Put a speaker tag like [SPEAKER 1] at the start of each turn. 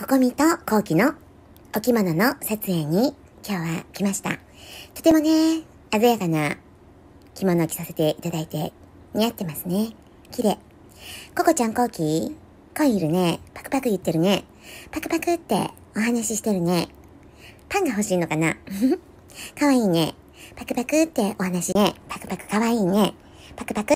[SPEAKER 1] ここみと後期のお着物の撮影に今日は来ました。とてもね、鮮やかな着物を着させていただいて似合ってますね。綺麗。ここちゃんこうきコイいるね。パクパク言ってるね。パクパクってお話ししてるね。パンが欲しいのかなかわいいね。パクパクってお話ね。パクパクかわいいね。パクパク。